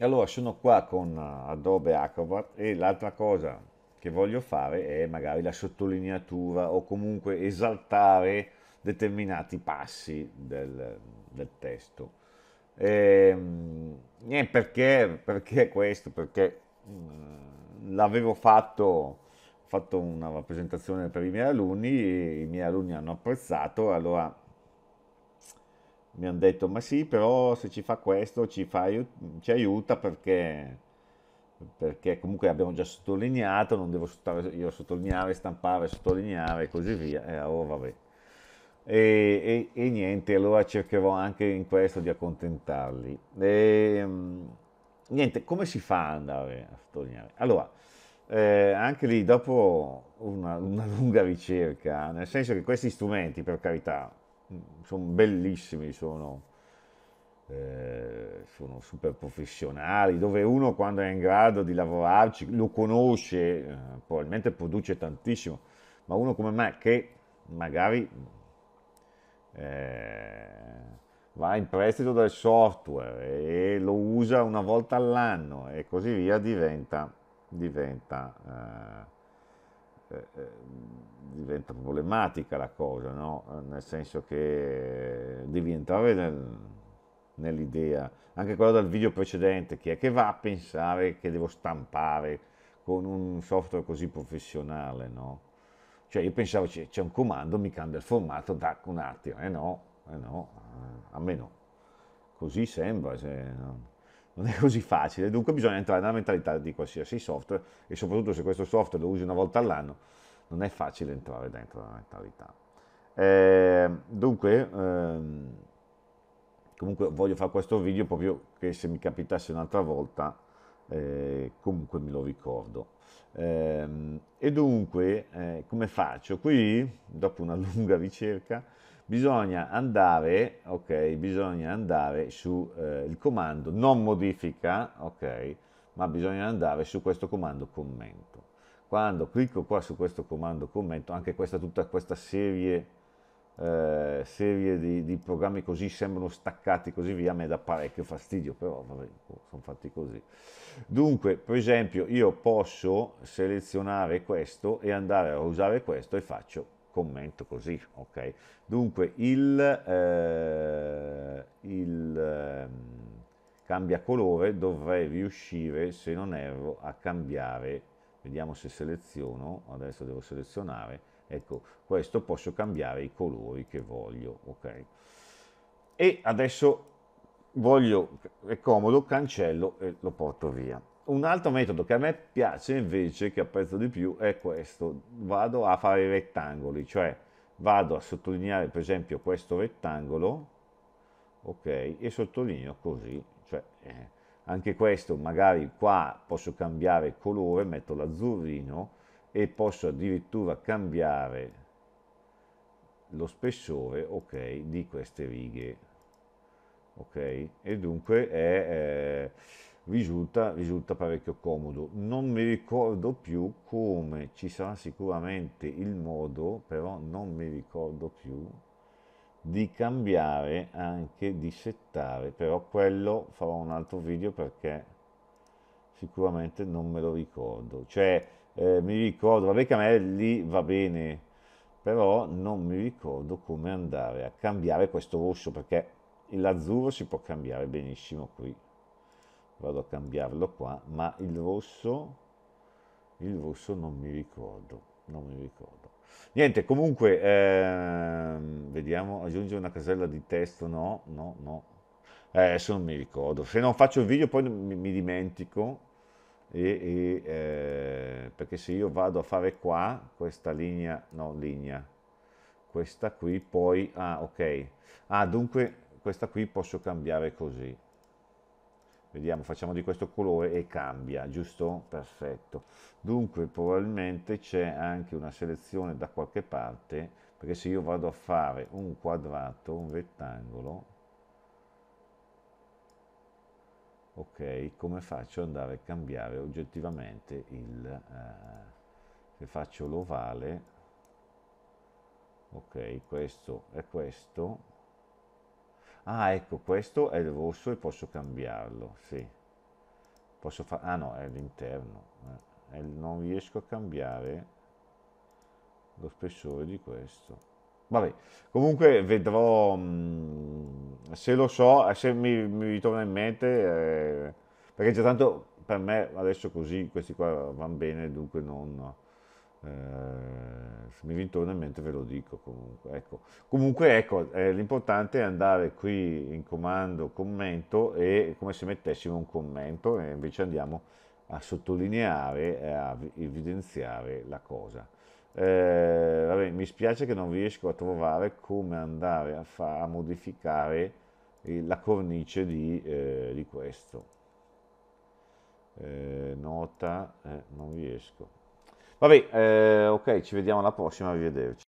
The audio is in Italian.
E allora sono qua con eh, Adobe Acrobat e l'altra cosa che voglio fare è magari la sottolineatura o comunque esaltare determinati passi del, del testo. Ehm, e, eh, perché, perché questo? Perché mh, mm, l'avevo fatto, fatto una rappresentazione per i miei alunni, i miei alunni hanno apprezzato, allora mi hanno detto ma sì però se ci fa questo ci, fa, ci aiuta perché, perché comunque abbiamo già sottolineato non devo stare io a sottolineare stampare sottolineare e così via e allora vabbè e, e, e, niente allora cercherò anche in questo di accontentarli e, ehm, niente come si fa ad andare a sottolineare allora eh, anche lì dopo una, una lunga ricerca nel senso che questi strumenti per carità Mm, sono bellissimi, sono, eh, sono, super professionali, dove uno quando è in grado di lavorarci lo conosce, eh, probabilmente produce tantissimo, ma uno come me che magari eh, va in prestito del software e lo usa una volta all'anno e così via diventa... diventa eh, eh, eh, diventa problematica la cosa, no? nel senso che devi entrare nel, nell'idea, anche quello dal video precedente, chi è che va a pensare che devo stampare con un software così professionale, no? Cioè io pensavo c'è un comando, mi cambia il formato, tac un attimo, eh no, eh no, eh, a me così sembra, cioè, no? non è così facile, dunque bisogna entrare nella mentalità di qualsiasi software e soprattutto se questo software lo usi una volta all'anno, non è facile entrare dentro la mentalità. Eh, dunque, ehm, comunque voglio fare questo video proprio che se mi capitasse un'altra volta, eh, comunque me lo ricordo. Eh, e dunque, eh, come faccio? Qui, dopo una lunga ricerca, bisogna andare, okay, bisogna andare sul eh, comando non modifica, ok, ma bisogna andare su questo comando commento. Quando clicco qua su questo comando commento, anche questa, tutta questa serie, eh, serie di, di, programmi così sembrano staccati così via, a me dà parecchio fastidio, però vabbè, boh, sono fatti così. Dunque, per esempio, io posso selezionare questo e andare a usare questo e faccio commento così, ok? Dunque il, eh, il eh, cambia colore dovrei riuscire, se non erro, a cambiare, vediamo se seleziono, adesso devo selezionare, ecco, questo posso cambiare i colori che voglio, ok? E adesso voglio, è comodo, cancello e lo porto via un altro metodo che a me piace invece, che apprezzo di più, è questo. Vado a fare i rettangoli, cioè vado a sottolineare per esempio questo rettangolo, ok, e sottolineo così, cioè eh, anche questo magari qua posso cambiare colore, metto l'azzurrino e posso addirittura cambiare lo spessore, ok, di queste righe, ok, e dunque è... Eh, risulta, risulta parecchio comodo. Non mi ricordo più come, ci sarà sicuramente il modo, però non mi ricordo più, di cambiare anche di settare, però quello farò un altro video perché sicuramente non me lo ricordo. Cioè, eh, mi ricordo, vabbè lì va bene, però non mi ricordo come andare a cambiare questo rosso, perché l'azzurro si può cambiare benissimo qui vado a cambiarlo qua, ma il rosso, il rosso non mi ricordo, non mi ricordo. Niente, comunque, ehm, vediamo, aggiungere una casella di testo, no, no, no, eh, adesso non mi ricordo, se non faccio il video poi mi, mi dimentico, e, e, eh, perché se io vado a fare qua, questa linea, no, linea, questa qui, poi, ah, ok, ah, dunque, questa qui posso cambiare così, vediamo facciamo di questo colore e cambia giusto perfetto dunque probabilmente c'è anche una selezione da qualche parte perché se io vado a fare un quadrato un rettangolo ok come faccio ad andare a cambiare oggettivamente il eh, se faccio l'ovale ok questo è questo ah ecco questo è il rosso e posso cambiarlo, sì, posso fare, ah no è l'interno, eh. non riesco a cambiare lo spessore di questo, vabbè, comunque vedrò, mh, mm, se lo so, eh, se mi, mi ritorna in mente, eh, perché già tanto per me adesso così questi qua vanno bene, dunque non eh, se mi ritorna in mente ve lo dico comunque. Ecco, comunque, ecco eh, l'importante è andare qui in comando commento e come se mettessimo un commento e invece andiamo a sottolineare e a evidenziare la cosa. Eh, vabbè, mi spiace che non riesco a trovare come andare a, far, a modificare il, la cornice di, eh, di questo. Eh, nota, eh, non riesco. Vabbè, eh, ok, ci vediamo alla prossima, arrivederci.